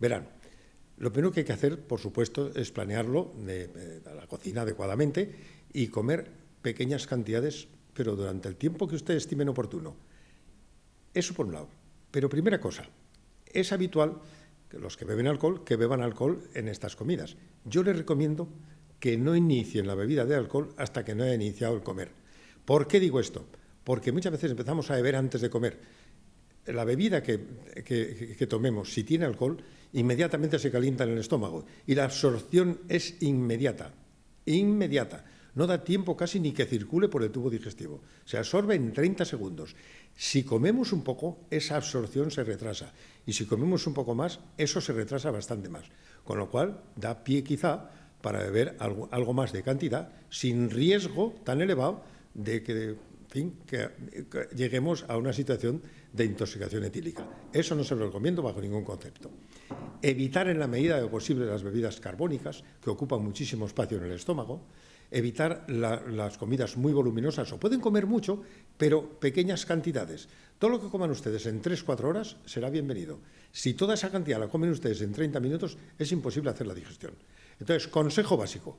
verano. Lo primero que hay que hacer, por supuesto, es planearlo de, eh, eh, la cocina adecuadamente y comer pequeñas cantidades, pero durante el tiempo que ustedes estimen oportuno. Eso por un lado. Pero primera cosa, es habitual que los que beben alcohol que beban alcohol en estas comidas. Yo les recomiendo que no inicien la bebida de alcohol hasta que no haya iniciado el comer. ¿Por qué digo esto? Porque muchas veces empezamos a beber antes de comer. La bebida que tomemos, si tiene alcohol, inmediatamente se calienta en el estómago y la absorción es inmediata, inmediata. No da tiempo casi ni que circule por el tubo digestivo. Se absorbe en 30 segundos. Si comemos un poco, esa absorción se retrasa. Y si comemos un poco más, eso se retrasa bastante más. Con lo cual, da pie quizá para beber algo, más de cantidad, sin riesgo tan elevado de que que, lleguemos a una situación de intoxicación etílica. Eso no se lo recomiendo bajo ningún concepto evitar en la medida de lo posible las bebidas carbónicas, que ocupan muchísimo espacio en el estómago, evitar las comidas muy voluminosas, o pueden comer mucho, pero pequeñas cantidades. Todo lo que coman ustedes en 3-4 horas será bienvenido. Si toda esa cantidad la comen ustedes en 30 minutos, es imposible hacer la digestión. Entonces, consejo básico,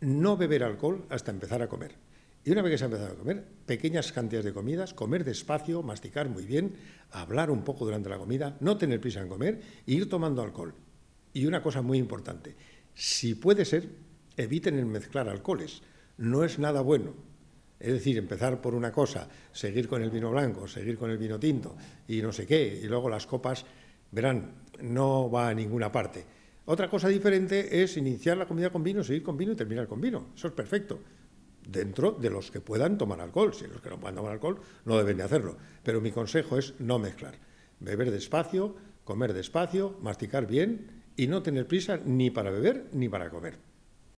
no beber alcohol hasta empezar a comer. Y una vez que se ha empezado a comer, pequeñas cantidades de comidas, comer despacio, masticar muy bien, hablar un poco durante la comida, no tener prisa en comer e ir tomando alcohol. Y una cosa muy importante, si puede ser, eviten el mezclar alcoholes. No es nada bueno. Es decir, empezar por una cosa, seguir con el vino blanco, seguir con el vino tinto y no sé qué, y luego las copas, verán, no va a ninguna parte. Otra cosa diferente es iniciar la comida con vino, seguir con vino y terminar con vino. Eso es perfecto dentro de los que puedan tomar alcohol. Si los que no puedan tomar alcohol no deben de hacerlo. Pero mi consejo es no mezclar. Beber despacio, comer despacio, masticar bien y no tener prisa ni para beber ni para comer.